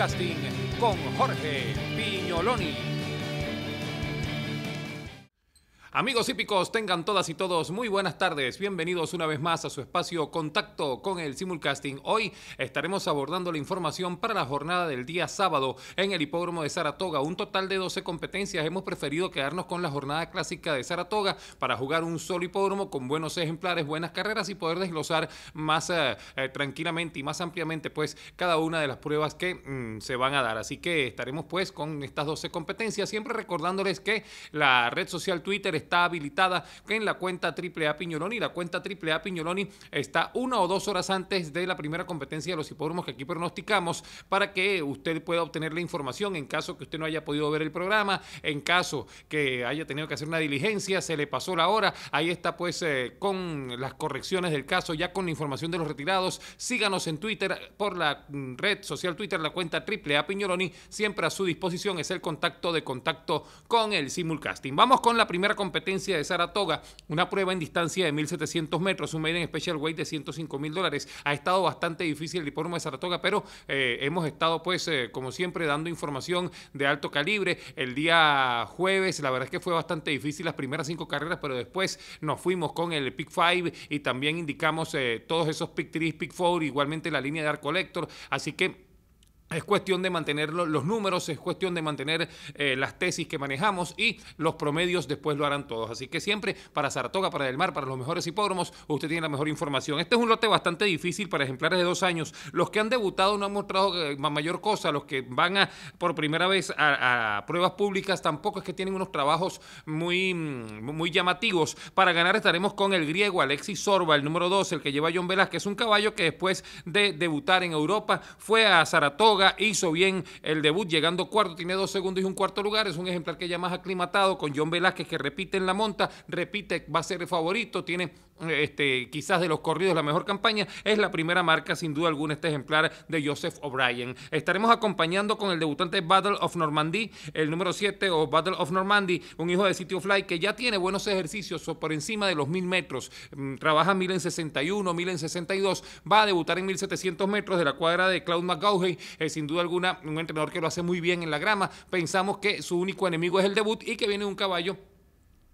casting con Jorge Piñoloni. Amigos hípicos, tengan todas y todos muy buenas tardes. Bienvenidos una vez más a su espacio Contacto con el Simulcasting. Hoy estaremos abordando la información para la jornada del día sábado en el Hipódromo de Saratoga. Un total de 12 competencias. Hemos preferido quedarnos con la jornada clásica de Saratoga para jugar un solo hipódromo con buenos ejemplares, buenas carreras y poder desglosar más eh, eh, tranquilamente y más ampliamente pues cada una de las pruebas que mm, se van a dar. Así que estaremos pues con estas 12 competencias, siempre recordándoles que la red social Twitter está está habilitada en la cuenta AAA Piñoloni. La cuenta AAA Piñoloni está una o dos horas antes de la primera competencia de los hipódromos que aquí pronosticamos para que usted pueda obtener la información en caso que usted no haya podido ver el programa, en caso que haya tenido que hacer una diligencia, se le pasó la hora. Ahí está pues eh, con las correcciones del caso, ya con la información de los retirados. Síganos en Twitter por la mm, red social Twitter, la cuenta AAA Piñoloni. Siempre a su disposición es el contacto de contacto con el simulcasting. Vamos con la primera competencia de Saratoga, una prueba en distancia de 1.700 metros, un Maiden Special Weight de 105 mil dólares. Ha estado bastante difícil el hipódromo de Saratoga, pero eh, hemos estado, pues, eh, como siempre, dando información de alto calibre. El día jueves, la verdad es que fue bastante difícil las primeras cinco carreras, pero después nos fuimos con el Pick 5 y también indicamos eh, todos esos Pick 3, Pick 4, igualmente la línea de Arcolector. Así que es cuestión de mantener los números, es cuestión de mantener eh, las tesis que manejamos y los promedios después lo harán todos. Así que siempre para Saratoga, para Del Mar, para los mejores hipódromos, usted tiene la mejor información. Este es un lote bastante difícil para ejemplares de dos años. Los que han debutado no han mostrado eh, mayor cosa. Los que van a, por primera vez a, pruebas públicas tampoco es que tienen unos trabajos muy, mm, muy llamativos. Para ganar estaremos con el griego Alexis Sorba, el número 2, el que lleva John es un caballo que después de debutar en Europa fue a Saratoga hizo bien el debut llegando cuarto, tiene dos segundos y un cuarto lugar, es un ejemplar que ya más aclimatado con John Velázquez que repite en la monta, repite, va a ser el favorito, tiene eh, este, quizás de los corridos la mejor campaña, es la primera marca sin duda alguna este ejemplar de Joseph O'Brien. Estaremos acompañando con el debutante Battle of Normandy, el número 7 o Battle of Normandy, un hijo de City of Fly que ya tiene buenos ejercicios por encima de los mil metros, mm, trabaja mil en 61, mil en 62, va a debutar en 1700 metros de la cuadra de Claude McGaughey, sin duda alguna, un entrenador que lo hace muy bien en la grama. Pensamos que su único enemigo es el debut y que viene un caballo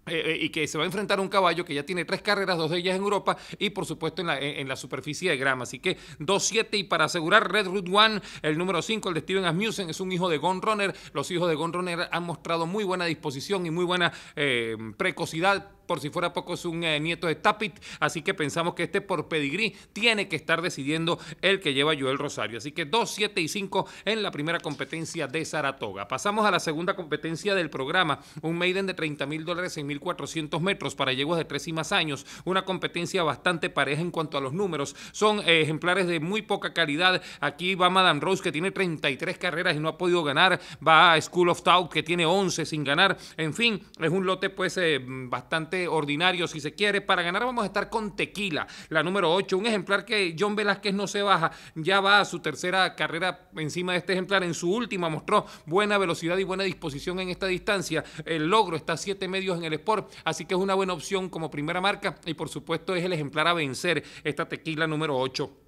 eh, eh, y que se va a enfrentar a un caballo que ya tiene tres carreras, dos de ellas en Europa y por supuesto en la, superficie de grama. Así que 2-7 y para asegurar Red Root One, el número 5, el de Steven Asmussen, es un hijo de Gone Runner. Los hijos de Gone Runner han mostrado muy buena disposición y muy buena eh, precocidad por si fuera poco, es un eh, nieto de Tapit. Así que pensamos que este por pedigrí tiene que estar decidiendo el que lleva Joel Rosario. Así que 2, 7 y 5 en la primera competencia de Saratoga. Pasamos a la segunda competencia del programa. Un maiden de 30 mil dólares en 1.400 metros para yeguas de tres y más años. Una competencia bastante pareja en cuanto a los números. Son eh, ejemplares de muy poca calidad. Aquí va Madame Rose que tiene 33 carreras y no ha podido ganar. Va School of Thought que tiene 11 sin ganar. En fin, es un lote pues eh, bastante ordinario, si se quiere. Para ganar vamos a estar con tequila, la número 8, un ejemplar que John Velázquez no se baja, ya va a su tercera carrera encima de este ejemplar. En su última mostró buena velocidad y buena disposición en esta distancia. El logro está a 7 medios en el Sport, así que es una buena opción como primera marca y por supuesto es el ejemplar a vencer esta tequila número 8.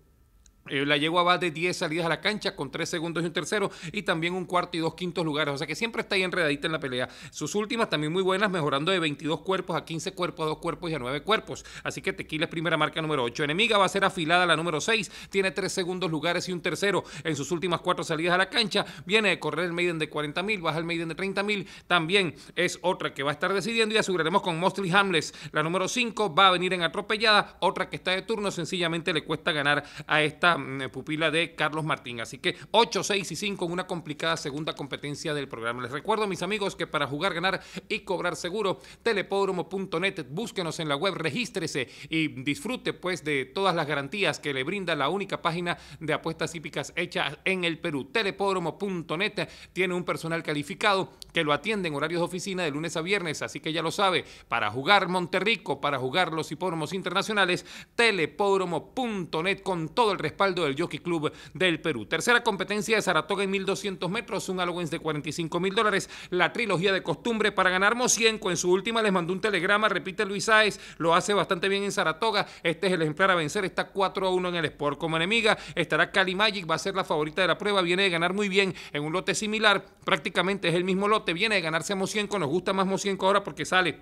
Eh, la Yegua va de 10 salidas a la cancha con 3 segundos y un tercero y también un cuarto y dos quintos lugares. O sea que siempre está ahí enredadita en la pelea. Sus últimas también muy buenas, mejorando de 22 cuerpos a 15 cuerpos, a 2 cuerpos y a 9 cuerpos. Así que Tequila es primera marca número 8. Enemiga va a ser afilada la número 6. Tiene 3 segundos lugares y un tercero en sus últimas 4 salidas a la cancha. Viene de correr el Maiden de 40.000 mil, baja el Maiden de 30.000, También es otra que va a estar decidiendo y aseguraremos con mostly Hamles. La número 5 va a venir en atropellada. Otra que está de turno, sencillamente le cuesta ganar a esta Mm, pupila de Carlos Martín. Así que 8, 6 y 5 en una complicada segunda competencia del programa. Les recuerdo, mis amigos, que para jugar, ganar y cobrar seguro, telepódromo.net, búsquenos en la web, regístrese y disfrute pues de todas las garantías que le brinda la única página de apuestas hípicas hechas en el Perú. Telepódromo.net tiene un personal calificado que lo atiende en horarios de oficina de lunes a viernes, así que ya lo sabe, para jugar Monterrico, para jugar los hipódromos internacionales, telepódromo.net con todo el respeto Paldo del Jockey Club del Perú. Tercera competencia de Saratoga en 1200 metros, un allowance de 45 mil dólares. La trilogía de costumbre para ganar Mocienco. En su última les mandó un telegrama, repite Luis Saez, lo hace bastante bien en Saratoga. Este es el ejemplar a vencer, está 4 a 1 en el Sport como enemiga. Estará Cali Magic, va a ser la favorita de la prueba, viene de ganar muy bien en un lote similar, prácticamente es el mismo lote, viene de ganarse a Mocienco, nos gusta más Mocienco ahora porque sale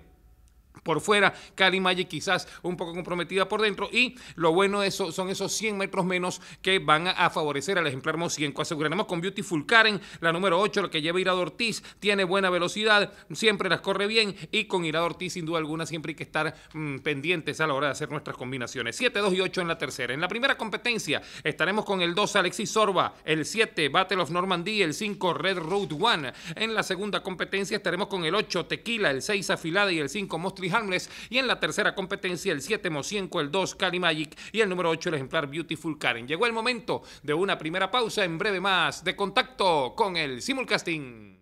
por fuera, Cali Maggi quizás un poco comprometida por dentro y lo bueno de eso son esos 100 metros menos que van a favorecer al ejemplar Mosienco. Aseguraremos con Beautiful Karen, la número 8, lo que lleva Irado Ortiz, tiene buena velocidad, siempre las corre bien y con Irado Ortiz sin duda alguna siempre hay que estar mm, pendientes a la hora de hacer nuestras combinaciones. 7, 2 y 8 en la tercera. En la primera competencia estaremos con el 2 Alexis Sorba, el 7 Battle of Normandy, el 5 Red Road One. En la segunda competencia estaremos con el 8 Tequila, el 6 Afilada y el 5 Mostri Hamlet Y en la tercera competencia, el 7 5 el 2 Cali Magic y el número 8, el ejemplar Beautiful Karen. Llegó el momento de una primera pausa. En breve más de contacto con el simulcasting.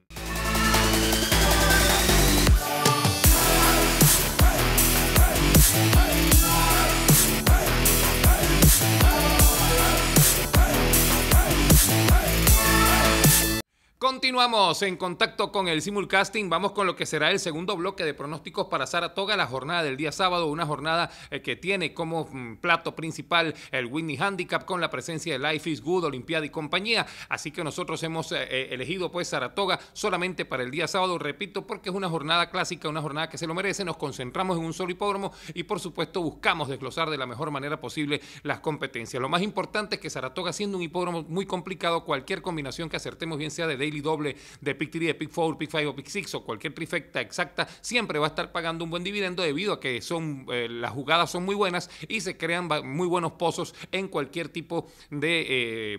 Continuamos en contacto con el simulcasting. Vamos con lo que será el segundo bloque de pronósticos para Saratoga, la jornada del día sábado, una jornada eh, que tiene como mm, plato principal el Whitney Handicap con la presencia de Life is Good, Olimpiada y compañía. Así que nosotros hemos eh, eh, elegido pues Saratoga solamente para el día sábado, repito, porque es una jornada clásica, una jornada que se lo merece. Nos concentramos en un solo hipódromo y por supuesto buscamos desglosar de la mejor manera posible las competencias. Lo más importante es que Saratoga, siendo un hipódromo muy complicado, cualquier combinación que acertemos, bien sea de daily doble de pick 3, de pick 4, pick 5 o pick 6 o cualquier trifecta exacta, siempre va a estar pagando un buen dividendo debido a que son, eh, las jugadas son muy buenas y se crean muy buenos pozos en cualquier tipo de... Eh,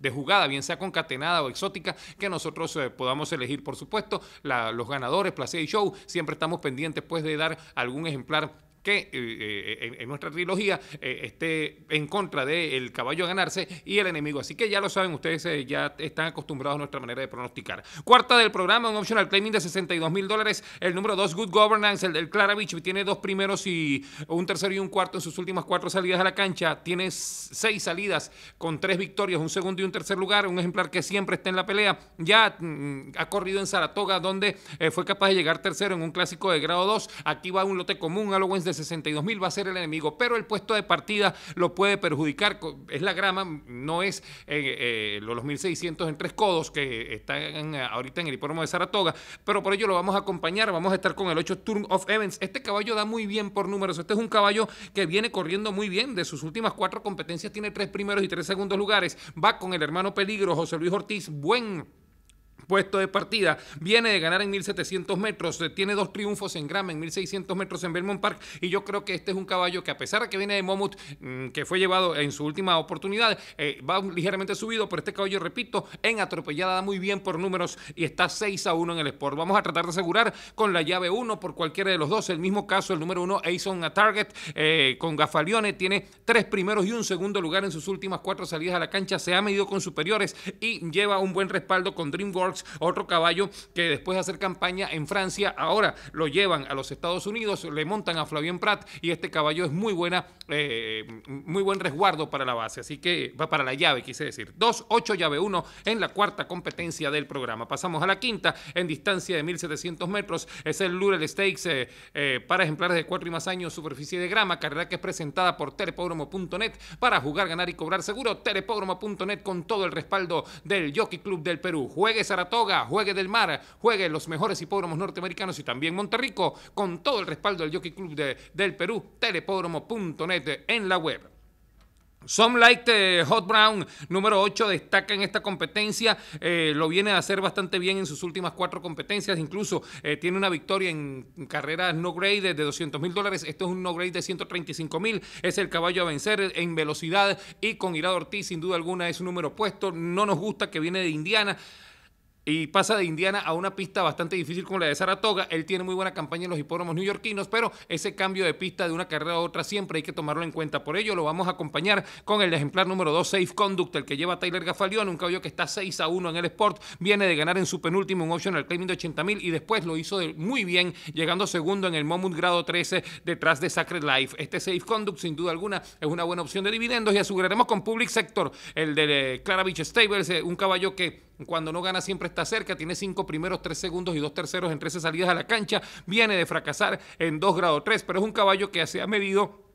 de jugada, bien sea concatenada o exótica, que nosotros eh, podamos elegir, por supuesto, los ganadores, place y show. Siempre estamos pendientes pues, de dar algún ejemplar que eh, eh, en, nuestra trilogía eh, esté en contra del caballo a ganarse y el enemigo. Así que ya lo saben, ustedes ya están acostumbrados a nuestra manera de pronosticar. Cuarta del programa, un optional claiming de 62 mil dólares. El número dos Good Governance, el del Claravich, tiene dos primeros y un tercero y un cuarto en sus últimas cuatro salidas a la cancha. Tiene seis salidas con tres victorias, un segundo y un tercer lugar. Un ejemplar que siempre está en la pelea. Ya mm, ha corrido en Saratoga, donde fue capaz de llegar tercero en un clásico de grado 2. Aquí va un lote común a lo de 62 mil va a ser el enemigo, pero el puesto de partida lo puede perjudicar. Es la grama, no es eh, eh, los 1600 en tres codos que están ahorita en el hipódromo de Saratoga, pero por ello lo vamos a acompañar. Vamos a estar con el 8 Turn of Evans. Este caballo da muy bien por números. Este es un caballo que viene corriendo muy bien. De sus últimas cuatro competencias tiene tres primeros y tres segundos lugares. Va con el hermano Peligro, José Luis Ortiz. Buen puesto de partida. Viene de ganar en 1700 metros, eh, tiene dos triunfos en grama, en 1600 metros en Belmont Park. Y yo creo que este es un caballo que, a pesar de que viene de Momut, mm, que fue llevado en su última oportunidad, eh, va ligeramente subido. Pero este caballo, repito, en atropellada da muy bien por números y está 6 a 1 en el Sport. Vamos a tratar de asegurar con la llave 1 por cualquiera de los dos. El mismo caso, el número 1, Aison a Target, eh, con Gafalione, tiene tres primeros y un segundo lugar en sus últimas cuatro salidas a la cancha. Se ha medido con superiores y lleva un buen respaldo con DreamWorks otro caballo que después de hacer campaña en Francia, ahora lo llevan a los Estados Unidos, le montan a Flavien Pratt y este caballo es muy buena, eh, muy buen resguardo para la base, así que va para la llave, quise decir. 2-8 llave 1 en la cuarta competencia del programa. Pasamos a la quinta en distancia de 1700 metros, es el Lurel Stakes eh, eh, para ejemplares de 4 y más años, superficie de grama, carrera que es presentada por telepódromo.net para jugar, ganar y cobrar seguro, telepódromo.net con todo el respaldo del Jockey Club del Perú. Juegues a Toga, juegue del mar, juegue los mejores hipódromos norteamericanos y también Monterrico, con todo el respaldo del Jockey Club del Perú, telepódromo.net en la web. Some Light eh, Hot Brown, número 8, destaca en esta competencia. Eh, lo viene a hacer bastante bien en sus últimas cuatro competencias. Incluso eh, tiene una victoria en carreras no grade de 200 mil dólares. Esto es un no grade de 135 mil. Es el caballo a vencer en velocidad. Y con Irado Ortiz, sin duda alguna, es un número puesto. No nos gusta que viene de Indiana y pasa de Indiana a una pista bastante difícil como la de Saratoga. Él tiene muy buena campaña en los hipódromos neoyorquinos, pero ese cambio de pista de una carrera a otra siempre hay que tomarlo en cuenta. Por ello, lo vamos a acompañar con el ejemplar número 2, Safe Conduct, el que lleva Tyler Gafalión, un caballo que está 6 a 1 en el Sport. Viene de ganar en su penúltimo un optional claiming de 80 mil y después lo hizo muy bien, llegando segundo en el Momut grado 13 detrás de Sacred Life. Este Safe Conduct, sin duda alguna, es una buena opción de dividendos y aseguraremos con Public Sector, el de eh, Clara Beach Stables, eh, un caballo que cuando no gana siempre está cerca, tiene cinco primeros, tres segundos y dos terceros en 13 salidas a la cancha. Viene de fracasar en 2 grados 3, pero es un caballo que se ha medido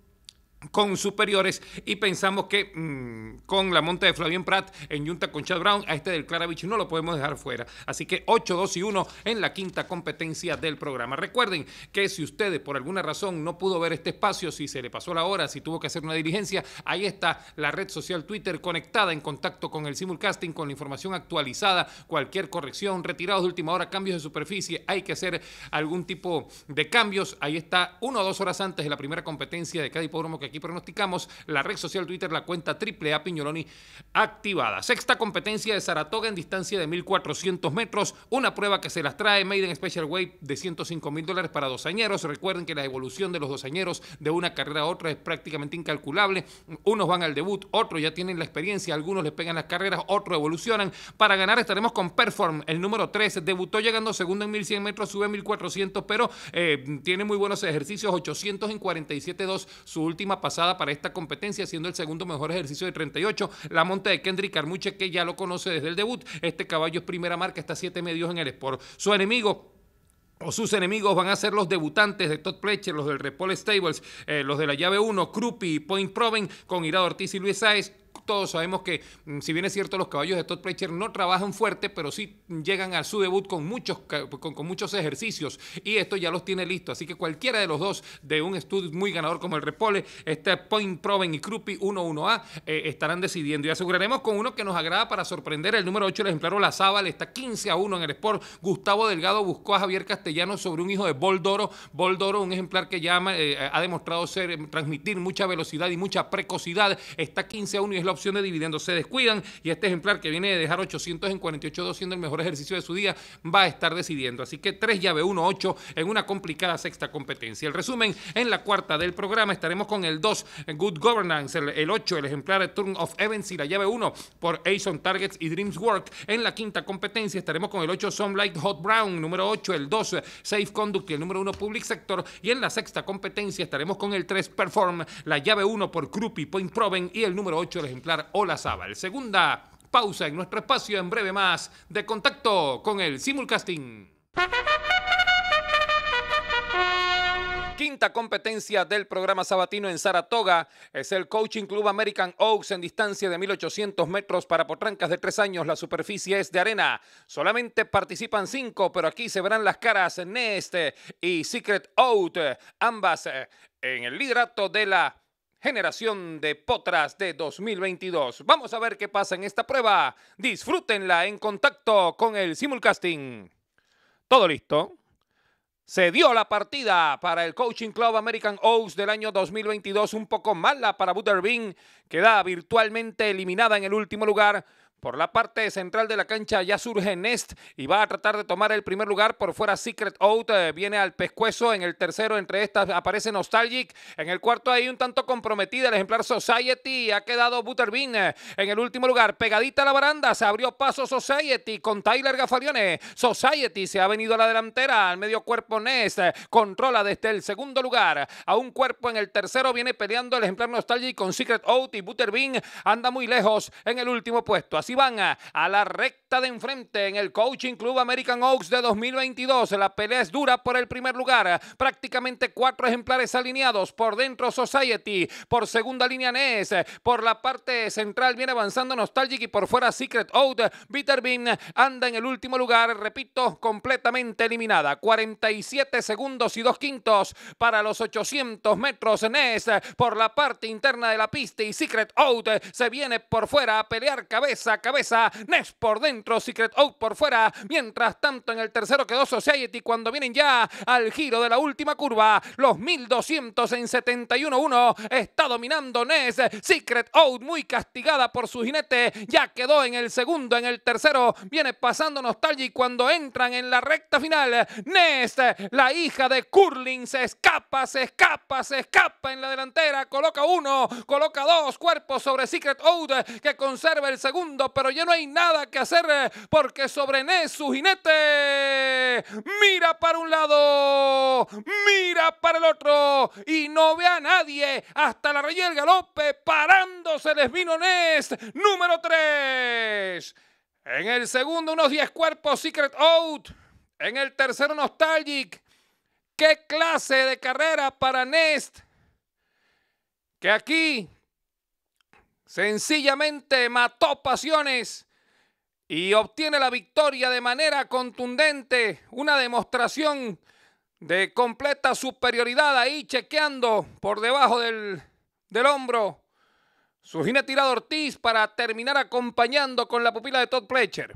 con superiores y pensamos que mm, con la monta de Flavien Pratt en Junta con Chad Brown, a este del Claravich no lo podemos dejar fuera. Así que 8, 2 y 1 en la quinta competencia del programa. Recuerden que si ustedes por alguna razón no pudo ver este espacio, si se le pasó la hora, si tuvo que hacer una diligencia, ahí está la red social Twitter conectada en contacto con el simulcasting, con la información actualizada, cualquier corrección, retirados de última hora, cambios de superficie, hay que hacer algún tipo de cambios. Ahí está, una o dos horas antes de la primera competencia de cada hipódromo que Aquí pronosticamos la red social Twitter, la cuenta triple A Piñoloni activada. Sexta competencia de Saratoga en distancia de 1.400 metros. Una prueba que se las trae Made in Special Way de 105 mil dólares para dosañeros. Recuerden que la evolución de los dosañeros de una carrera a otra es prácticamente incalculable. Unos van al debut, otros ya tienen la experiencia, algunos les pegan las carreras, otros evolucionan. Para ganar estaremos con Perform, el número 3. Debutó llegando segundo en 1.100 metros, sube 1.400, pero eh, tiene muy buenos ejercicios, 800 en 47.2. Su última pasada para esta competencia, siendo el segundo mejor ejercicio de 38. La monta de Kendrick Armuche, que ya lo conoce desde el debut. Este caballo es primera marca, está siete medios en el Sport. Su enemigo, o sus enemigos van a ser los debutantes de Todd Pletcher los del Repol Stables, eh, los de la llave 1, Krupi y Point Proven, con Irado Ortiz y Luis Saez, todos sabemos que, mm, si bien es cierto, los caballos de Todd Preacher no trabajan fuerte, pero sí llegan a su debut con muchos, con, muchos ejercicios y esto ya los tiene listos. Así que cualquiera de los dos de un estudio muy ganador como el Repole, este Point Proven y Krupi 1-1A, eh, estarán decidiendo. Y aseguraremos con uno que nos agrada para sorprender, el número 8, el ejemplar Olazábal, está 15 a 1 en el Sport. Gustavo Delgado buscó a Javier Castellano sobre un hijo de Boldoro. Boldoro, un ejemplar que llama, eh, ha demostrado ser, eh, transmitir mucha velocidad y mucha precocidad, está 15 a 1 y es opción de dividendos. Se descuidan y este ejemplar que viene de dejar 800 en 48 siendo el mejor ejercicio de su día va a estar decidiendo. Así que 3 llave 1-8 en una complicada sexta competencia. El resumen en la cuarta del programa estaremos con el 2 Good Governance, el, 8 el ejemplar Turn of Events y la llave 1 por Aison Targets y Dreams Work. En la quinta competencia estaremos con el 8 Sunlight Hot Brown, número 8 el 2 Safe Conduct y el número 1 Public Sector. Y en la sexta competencia estaremos con el 3 Perform, la llave 1 por crupi Point Proven y el número 8 el ejemplar Hola Olazábal. Segunda pausa en nuestro espacio, en breve más, de contacto con el simulcasting. quinta competencia del programa sabatino en Saratoga es el Coaching Club American Oaks en distancia de 1800 metros para potrancas de tres años. La superficie es de arena. Solamente participan cinco, pero aquí se verán las caras Neste y Secret Out, ambas eh, en el liderato de la generación de potras de 2022. Vamos a ver qué pasa en esta prueba. Disfrútenla en contacto con el simulcasting. Todo listo. Se dio la partida para el Coaching Club American Oaks del año 2022, un poco mala para Butterbean, queda virtualmente eliminada en el último lugar por la parte central de la cancha ya surge Nest y va a tratar de tomar el primer lugar. Por fuera Secret Out eh, viene al pescuezo. En el tercero entre estas aparece Nostalgic. En el cuarto hay un tanto comprometida el ejemplar Society. Ha quedado Butterbean eh, en el último lugar. Pegadita a la baranda se abrió paso Society con Tyler Gafarione. Society se ha venido a la delantera. Al medio cuerpo Nest eh, controla desde el segundo lugar. A un cuerpo en el tercero viene peleando el ejemplar Nostalgic con Secret Out y Butterbean anda muy lejos en el último puesto. Así van a, la recta de enfrente en el Coaching Club American Oaks de 2022. La pelea es dura por el primer lugar. Prácticamente cuatro ejemplares alineados. Por dentro Society, por segunda línea Nes. por la parte central viene avanzando Nostalgic y por fuera Secret Out. Bean anda en el último lugar, repito, completamente eliminada. 47 segundos y dos quintos para los 800 metros NES por la parte interna de la pista y Secret Out se viene por fuera a pelear cabeza cabeza. Ness por dentro, Secret Out por fuera. Mientras tanto, en el tercero quedó Society cuando vienen ya al giro de la última curva. Los 1200 en 1 Está dominando Ness. Secret Out muy castigada por su jinete. Ya quedó en el segundo, en el tercero. Viene pasando Nostalgia y cuando entran en la recta final, Ness, la hija de Curling, se escapa, se escapa, se escapa en la delantera. Coloca uno, coloca dos cuerpos sobre Secret Out que conserva el segundo pero ya no hay nada que hacer eh, porque sobre Nest su jinete, mira para un lado, mira para el otro y no ve a nadie hasta la rey del galope parándose les vino nest número 3. En el segundo unos 10 cuerpos Secret Out. En el tercero Nostalgic. ¿Qué clase de carrera para Nest? Que aquí sencillamente mató pasiones y obtiene la victoria de manera contundente, una demostración de completa superioridad ahí chequeando por debajo del, hombro su tirado Ortiz para terminar acompañando con la pupila de Todd Pletcher.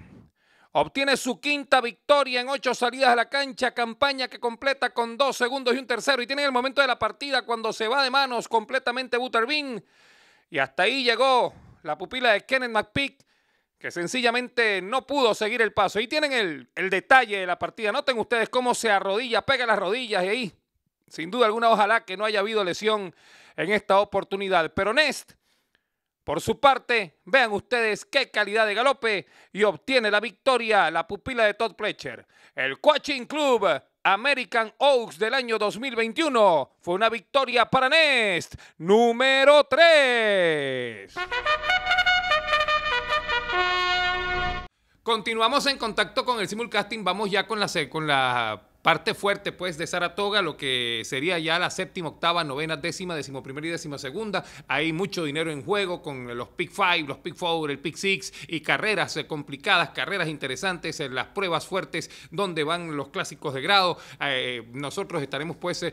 Obtiene su quinta victoria en ocho salidas a la cancha, campaña que completa con dos segundos y un tercero. Y tiene el momento de la partida cuando se va de manos completamente Butterbean. Y hasta ahí llegó la pupila de Kenneth McPeak, que sencillamente no pudo seguir el paso. Ahí tienen el, detalle de la partida. Noten ustedes cómo se arrodilla, pega las rodillas y ahí, sin duda alguna, ojalá que no haya habido lesión en esta oportunidad. Pero Nest, por su parte, vean ustedes qué calidad de galope y obtiene la victoria la pupila de Todd Pletcher. El Coaching Club American Oaks del año 2021. Fue una victoria para Nest, número 3. Continuamos en contacto con el simulcasting. Vamos ya con la, con la parte fuerte pues de Saratoga, lo que sería ya la séptima, octava, novena, décima, decimoprimera primera y décima segunda. Hay mucho dinero en juego con los pick five, los pick four, el pick six y carreras eh, complicadas, carreras interesantes, eh, las pruebas fuertes donde van los clásicos de grado. Eh, nosotros estaremos pues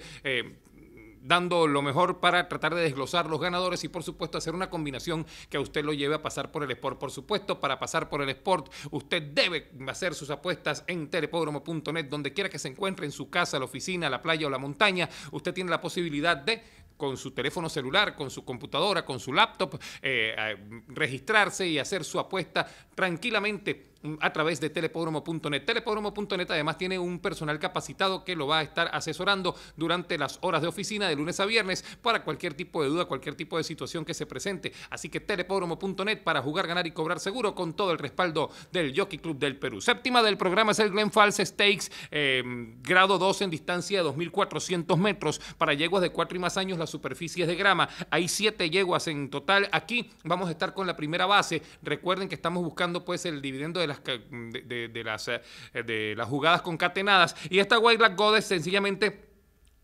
dando lo mejor para tratar de desglosar los ganadores y por supuesto hacer una combinación que a usted lo lleve a pasar por el sport. Por supuesto, para pasar por el sport, usted debe hacer sus apuestas en telepódromo.net, donde quiera que se encuentre, en su casa, la oficina, la playa o la montaña. Usted tiene la posibilidad de con su teléfono celular, con su computadora, con su laptop, eh, eh, registrarse y hacer su apuesta tranquilamente a través de Telepodromo.net. Telepodromo.net además tiene un personal capacitado que lo va a estar asesorando durante las horas de oficina de lunes a viernes para cualquier tipo de duda, cualquier tipo de situación que se presente. Así que Telepodromo.net para jugar, ganar y cobrar seguro con todo el respaldo del Jockey Club del Perú. Séptima del programa es el Glen Falls Stakes, em, grado 2 en distancia de 2.400 metros. Para yeguas de 4 y más años la superficie es de grama. Hay 7 yeguas en total. Aquí vamos a estar con la primera base. Recuerden que estamos buscando pues el dividendo de las Mm, de, las, eh, de las jugadas concatenadas. Y esta Warlike Goddess sencillamente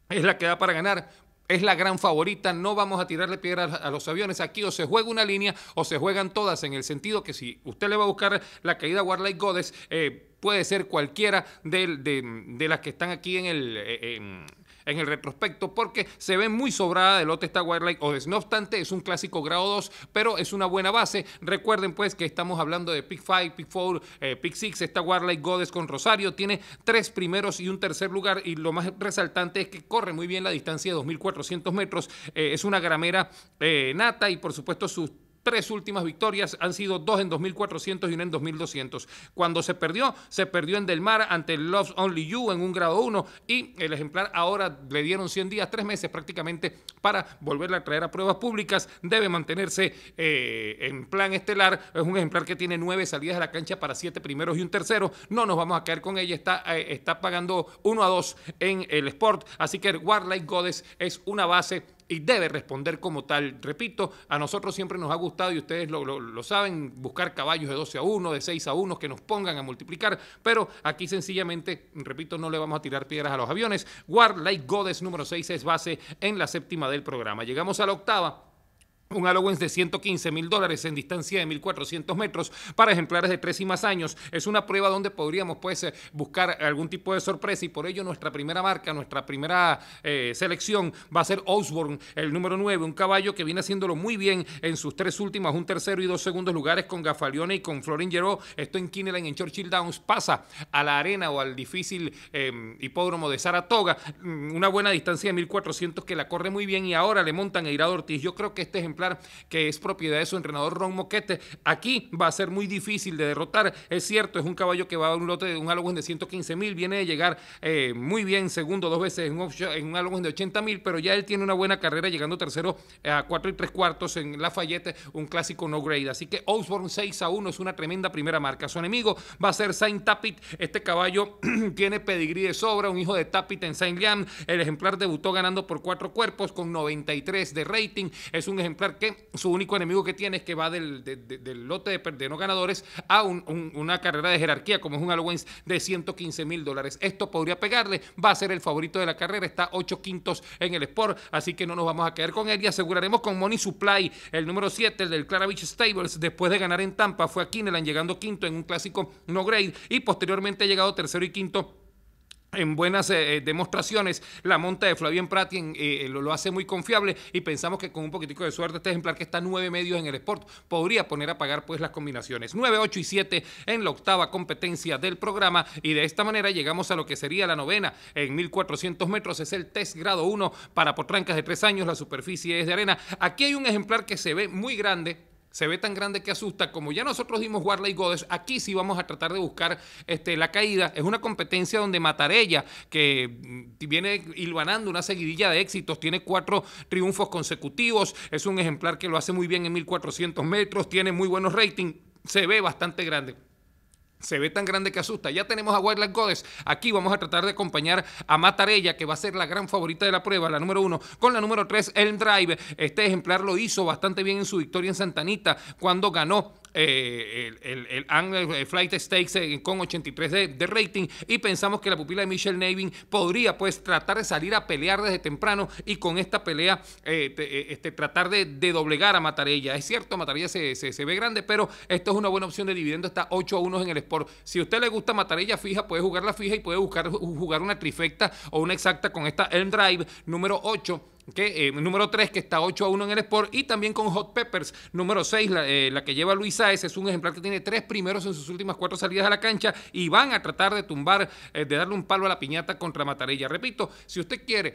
es la que da para ganar es la gran favorita. No vamos a tirarle piedra a los aviones. Aquí o se juega una línea o se juegan todas, en el sentido que si usted le va a buscar la caída Warlike Goddess, eh, puede ser cualquiera de, las que están aquí en el. Eh, en el retrospecto porque se ve muy sobrada de lote esta Wildlife Odes. No obstante, es un clásico grado 2, pero es una buena base. Recuerden pues que estamos hablando de Pick 5, Pick 4, eh, Pick 6. Esta Warlike Godes con Rosario tiene tres primeros y un tercer lugar y lo más resaltante es que corre muy bien la distancia de 2.400 metros. Eh, es una gramera eh, nata y por supuesto su tres últimas victorias han sido dos en 2400 y una en 2200. Cuando se perdió, se perdió en Del Mar ante el Love's Only You en un grado 1 y el ejemplar ahora le dieron 100 días, tres meses prácticamente para volverla a traer a pruebas públicas. Debe mantenerse eh, en plan estelar. Es un ejemplar que tiene nueve salidas a la cancha para siete primeros y un tercero. No nos vamos a caer con ella. Está, eh, está pagando 1 a 2 en el Sport. Así que Warlike Goddess es una base y debe responder como tal. Repito, a nosotros siempre nos ha gustado, y ustedes lo, saben, buscar caballos de 12 a 1, de 6 a 1, que nos pongan a multiplicar, pero aquí sencillamente, repito, no le vamos a tirar piedras a los aviones. warlike Goddess número 6 es base en la séptima del programa. Llegamos a la octava un allowance de 115 mil dólares en distancia de 1.400 metros para ejemplares de tres y más años. Es una prueba donde podríamos pues, eh, buscar algún tipo de sorpresa y por ello nuestra primera marca, nuestra primera eh, selección va a ser Osborne, el número 9, un caballo que viene haciéndolo muy bien en sus tres últimas, un tercero y dos segundos lugares con Gafalione y con Florin Esto en Kineland, en Churchill Downs, pasa a la arena o al difícil em, hipódromo de Saratoga, mm, una buena distancia de 1.400 que la corre muy bien y ahora le montan a Irado Ortiz. Yo creo que este ejemplar que es propiedad de su entrenador Ron Moquete. Aquí va a ser muy difícil de derrotar. Es cierto, es un caballo que va a un lote de un en de 115 mil, viene de llegar eh, muy bien segundo dos veces en un, en de 80 mil, pero ya él tiene una buena carrera llegando tercero a cuatro y tres cuartos en Lafayette, un clásico no grade. Así que Osborne 6 a 1 es una tremenda primera marca. Su enemigo va a ser Saint Tapit. Este caballo tiene pedigrí de sobra, un hijo de Tapit en Saint Liam. El ejemplar debutó ganando por cuatro cuerpos con 93 de rating. Es un ejemplar que su único enemigo que tiene es que va del, del lote de, de, no ganadores a una carrera de jerarquía, como es un Halloween de 115 mil dólares. Esto podría pegarle, va a ser el favorito de la carrera, está 8 quintos en el Sport, así que no nos vamos a quedar con él y aseguraremos con Money Supply, el número 7, del Clara Stables, después de ganar en Tampa, fue a Kinelan, llegando quinto en un clásico no grade y posteriormente ha llegado tercero y quinto en buenas eh, eh, demostraciones, la monta de Flavien Pratien eh, lo, hace muy confiable y pensamos que con un poquitico de suerte este ejemplar que está nueve medios en el Sport podría poner a pagar pues las combinaciones Nueve, ocho y siete en la octava competencia del programa y de esta manera llegamos a lo que sería la novena en 1400 metros es el test grado uno para potrancas de tres años, la superficie es de arena. Aquí hay un ejemplar que se ve muy grande se ve tan grande que asusta, como ya nosotros dimos Warley Godes, aquí sí vamos a tratar de buscar este, la caída. Es una competencia donde Matarella, que mm, viene hilvanando una seguidilla de éxitos, tiene cuatro triunfos consecutivos, es un ejemplar que lo hace muy bien en 1400 metros, tiene muy buenos ratings, se ve bastante grande se ve tan grande que asusta. Ya tenemos a Wildland Goddess. Aquí vamos a tratar de acompañar a Matarella, que va a ser la gran favorita de la prueba, la número uno, con la número tres, Elm Drive. Este ejemplar lo hizo bastante bien en su victoria en Santanita, cuando ganó eh, el, el, eh, Flight Stakes con 83 de, rating y pensamos que la pupila de Michelle Navin podría pues tratar de salir a pelear desde temprano y con esta pelea eh, este, tratar de, doblegar a Matarella. Es cierto, Matarella se, se, ve grande, pero esto es una buena opción de dividiendo hasta 8 a 1 en el Sport. Si a usted le gusta Matarella fija, puede jugar la fija y puede buscar, jugar una trifecta o una exacta con esta Elm Drive número 8 que eh, número 3, que está 8 a 1 en el Sport. Y también con Hot Peppers. Número 6, eh, la, que lleva Luis Saez. Es un ejemplar que tiene tres primeros en sus últimas cuatro salidas a la cancha. Y van a tratar de tumbar, eh, de darle un palo a la piñata contra Matarella. Repito, si usted quiere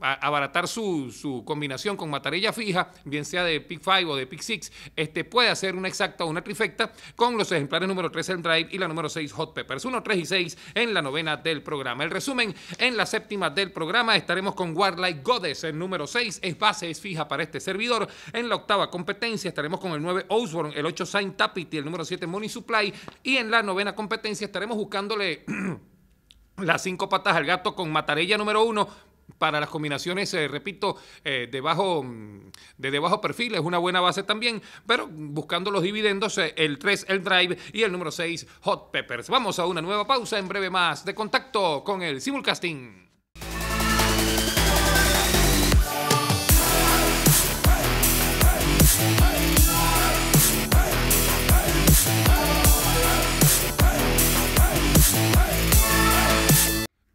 abaratar su, su, combinación con Matarella fija, bien sea de Pick 5 o de Pick 6, este, puede hacer una exacta o una trifecta con los ejemplares número 3 en Drive y la número 6 Hot Peppers. 1, 3 y 6 en la novena del programa. El resumen, en la séptima del programa estaremos con Warlike Goddess. En número 6 es base, es fija para este servidor. En la octava competencia estaremos con el 9 Osborne, el 8 Saint Y el número 7 Money Supply y en la novena competencia estaremos buscándole las cinco patas al gato con Matarella número 1, para las combinaciones, eh, repito, eh, debajo mm, de, bajo, perfil, es una buena base también, pero buscando los dividendos, eh, el 3, el drive y el número 6, Hot Peppers. Vamos a una nueva pausa, en breve más de contacto con el simulcasting.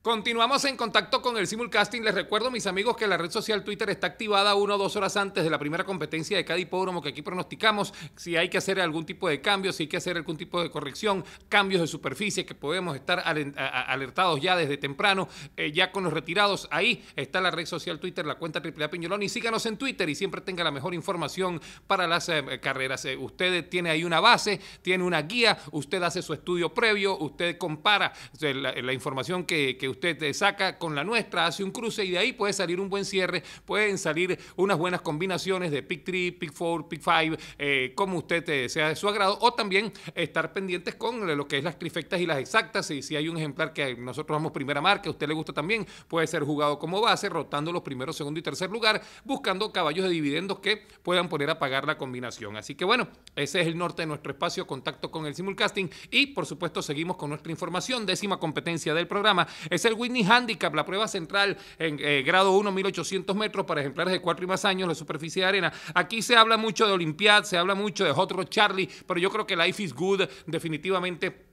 Continuamos en contacto con el simulcasting. Les recuerdo, mis amigos, que la red social Twitter está activada una o dos horas antes de la primera competencia de cada hipódromo que aquí pronosticamos. Si hay que hacer algún tipo de cambio, si hay que hacer algún tipo de corrección, cambios de superficie que podemos estar alertados ya desde temprano, eh, ya con los retirados. Ahí está la red social Twitter, la cuenta A Piñolón. Y síganos en Twitter y siempre tenga la mejor información para las eh, carreras. Eh, usted tiene ahí una base, tiene una guía, usted hace su estudio previo, usted compara la, información que, que usted usted te saca con la nuestra, hace un cruce y de ahí puede salir un buen cierre, pueden salir unas buenas combinaciones de pick 3, pick 4, pick 5, eh, como usted te sea de su agrado, o también estar pendientes con lo que es las trifectas y las exactas, y si hay un ejemplar que nosotros vamos primera marca, a usted le gusta también, puede ser jugado como base, rotando los primeros, segundo y tercer lugar, buscando caballos de dividendos que puedan poner a pagar la combinación. Así que bueno, ese es el norte de nuestro espacio, contacto con el simulcasting y por supuesto seguimos con nuestra información, décima competencia del programa. Es el Whitney Handicap, la prueba central en eh, grado 1, 1800 metros para ejemplares de cuatro y más años, la superficie de arena. Aquí se habla mucho de Olympiad, se habla mucho de Hot Charlie, pero yo creo que Life is Good definitivamente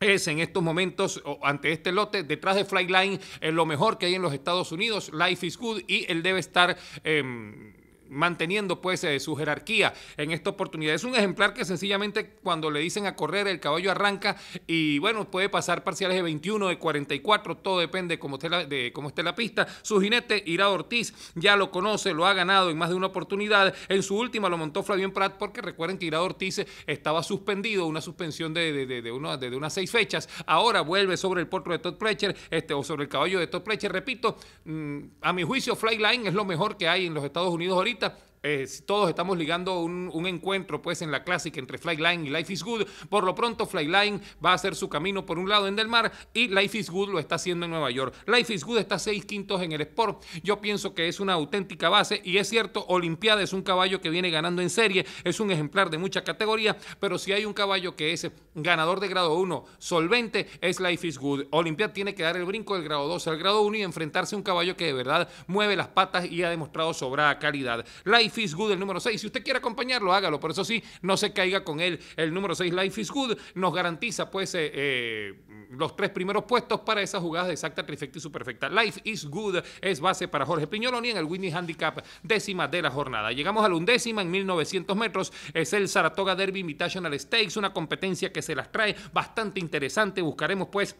es en estos momentos, ante este lote, detrás de Flyline, es eh, lo mejor que hay en los Estados Unidos, Life is Good, y él debe estar... Em, manteniendo pues eh, su jerarquía en esta oportunidad. Es un ejemplar que sencillamente cuando le dicen a correr el caballo arranca y bueno, puede pasar parciales de 21, de 44, todo depende esté la, de cómo esté la pista. Su jinete, Ira Ortiz, ya lo conoce, lo ha ganado en más de una oportunidad. En su última lo montó Flavio Prat porque recuerden que Ira Ortiz estaba suspendido, una suspensión de, de, de, unas seis fechas. Ahora vuelve sobre el potro de Todd Pletcher este, o sobre el caballo de Todd Pletcher. Repito, mm, a mi juicio, Flyline es lo mejor que hay en los Estados Unidos ahorita 50 Eh, todos estamos ligando un, encuentro pues en la clásica entre Flyline y Life is Good. Por lo pronto Flyline va a hacer su camino por un lado en Del Mar y Life is Good lo está haciendo en Nueva York. Life is Good está seis quintos en el Sport. Yo pienso que es una auténtica base y es cierto, Olimpiada es un caballo que viene ganando en serie, es un ejemplar de mucha categoría, pero si hay un caballo que es ganador de grado 1, solvente, es Life is Good. Olimpiada tiene que dar el brinco del grado 2 al grado 1 y enfrentarse a un caballo que de verdad mueve las patas y ha demostrado sobrada calidad. Life Life is Good, el número 6. Si usted quiere acompañarlo, hágalo, por eso sí, no se caiga con él. El número 6, Life is Good, nos garantiza pues eh, eh, los tres primeros puestos para esa jugada de exacta, trifecta y superfecta. Life is Good es base para Jorge Piñoloni en el Winnie Handicap, décima de la jornada. Llegamos a la undécima en 1900 metros, es el Saratoga Derby Invitational Stakes, una competencia que se las trae bastante interesante. Buscaremos pues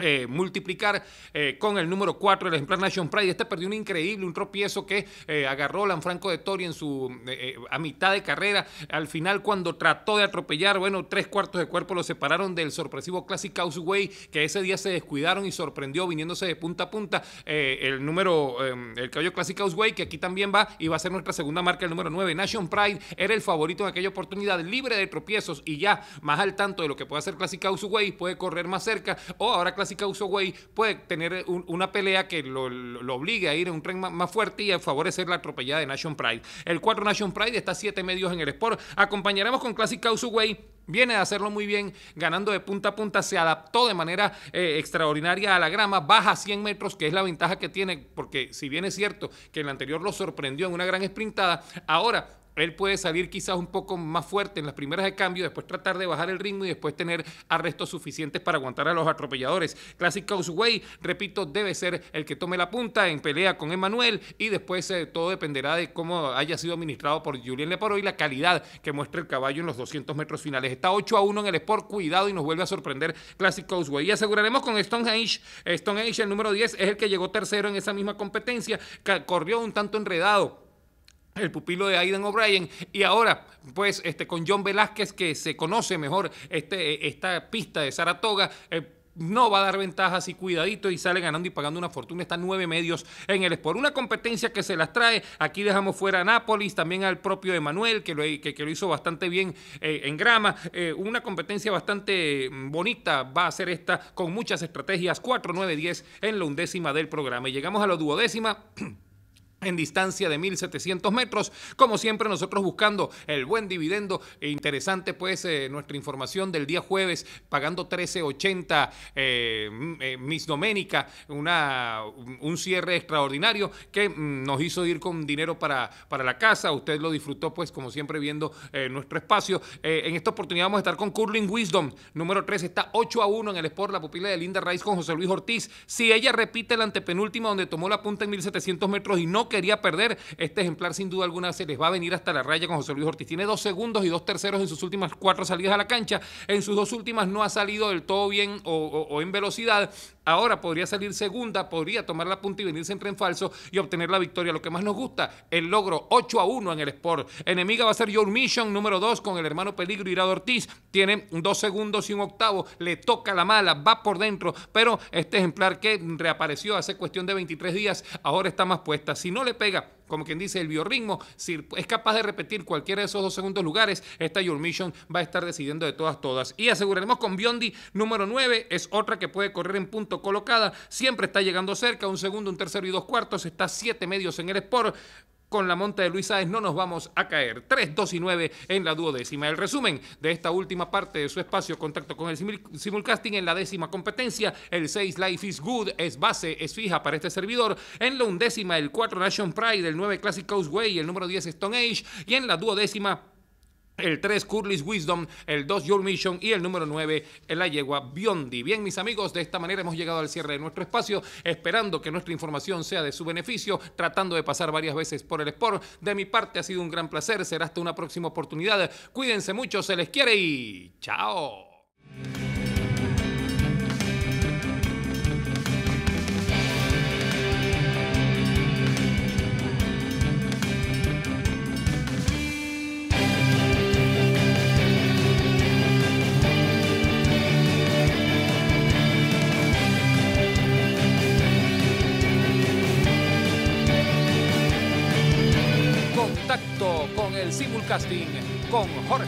eh, multiplicar eh, con el número 4 el ejemplar Nation Pride. Este perdió un increíble, un tropiezo que eh, agarró Lanfranco de Tori en su, eh, a mitad de carrera. Al final, cuando trató de atropellar, bueno, tres cuartos de cuerpo lo separaron del sorpresivo Classic Houseway que ese día se descuidaron y sorprendió viniéndose de punta a punta el número, em, el caballo Classic Houseway que aquí también va y va a ser nuestra segunda marca, el número 9. Nation Pride era el favorito en aquella oportunidad, libre de tropiezos y ya más al tanto de lo que puede hacer Classic Causeway, puede correr más cerca o ahora Classic Classic Usoway puede tener una pelea que lo, obligue a ir a un tren más, fuerte y a favorecer la atropellada de Nation Pride. El 4 Nation Pride está 7 medios en el sport. Acompañaremos con Clásica Usoway Viene a hacerlo muy bien, ganando de punta a punta, se adaptó de manera eh, extraordinaria a la grama, baja 100 metros, que es la ventaja que tiene, porque si bien es cierto que el anterior lo sorprendió en una gran sprintada, ahora él puede salir quizás un poco más fuerte en las primeras de cambio, después tratar de bajar el ritmo y después tener arrestos suficientes para aguantar a los atropelladores. Classic Causeway, repito, debe ser el que tome la punta en pelea con Emanuel y después eh, todo dependerá de cómo haya sido administrado por Julien Leporo y la calidad que muestra el caballo en los 200 metros finales. Está 8 a 1 en el Sport, cuidado y nos vuelve a sorprender Classic Causeway. Y aseguraremos con Stonehenge, Stonehenge el número 10 es el que llegó tercero en esa misma competencia, corrió un tanto enredado el pupilo de Aiden O'Brien, y ahora, pues, este, con John Velázquez, que se conoce mejor este, esta pista de Saratoga, eh, no va a dar ventajas y cuidadito y sale ganando y pagando una fortuna. Está nueve medios en el Sport. Una competencia que se las trae. Aquí dejamos fuera a Nápoles, también al propio Emanuel, que lo, que, lo hizo bastante bien eh, en grama. Eh, una competencia bastante bonita va a ser esta con muchas estrategias. 4, 9, 10 en la undécima del programa. Y llegamos a la duodécima. en distancia de 1700 metros. Como siempre, nosotros buscando el buen dividendo. E interesante, pues, eh, nuestra información del día jueves, pagando 13.80 eh, mm, eh, Miss Doménica, un cierre extraordinario que mm, nos hizo ir con dinero para, para la casa. Usted lo disfrutó, pues, como siempre, viendo nuestro espacio. en esta oportunidad vamos a estar con Curling Wisdom, número 3, está 8 a 1 en el Sport, la pupila de Linda Rice con José Luis Ortiz. Si ella repite el antepenúltima, donde tomó la punta en 1700 metros y no quería perder. Este ejemplar, sin duda alguna, se les va a venir hasta la raya con José Luis Ortiz. Tiene dos segundos y dos terceros en sus últimas cuatro salidas a la cancha. En sus dos últimas no ha salido del todo bien o, en velocidad. Ahora podría salir segunda, podría tomar la punta y venirse en falso y obtener la victoria. Lo que más nos gusta, el logro 8 a 1 en el Sport. Enemiga va a ser Your Mission número 2 con el hermano Peligro Irado Ortiz. Tiene dos segundos y un octavo. Le toca la mala, va por dentro. Pero este ejemplar que reapareció hace cuestión de 23 días, ahora está más puesta. Si no no le pega, como quien dice, el biorritmo, si es capaz de repetir cualquiera de esos dos segundos lugares, esta Your Mission va a estar decidiendo de todas, todas. Y aseguraremos con Biondi número 9, es otra que puede correr en punto colocada, siempre está llegando cerca, un segundo, un tercero y dos cuartos, está siete medios en el Sport. Con la monta de Luis no nos vamos a caer. 3, 2 y 9 en la duodécima. El resumen de esta última parte de su espacio, contacto con el simulcasting en la décima competencia. El 6, Life is Good, es base, es fija para este servidor. En la undécima, el 4, Nation Pride. El 9, Classic Causeway. El número 10, Stone Age. Y en la duodécima, el 3 Curly's Wisdom, el 2 Your Mission y el número 9 la yegua Biondi. Bien, mis amigos, de esta manera hemos llegado al cierre de nuestro espacio, esperando que nuestra información sea de su beneficio, tratando de pasar varias veces por el sport. De mi parte ha sido un gran placer, será hasta una próxima oportunidad. Cuídense mucho, se les quiere y chao. con Jorge.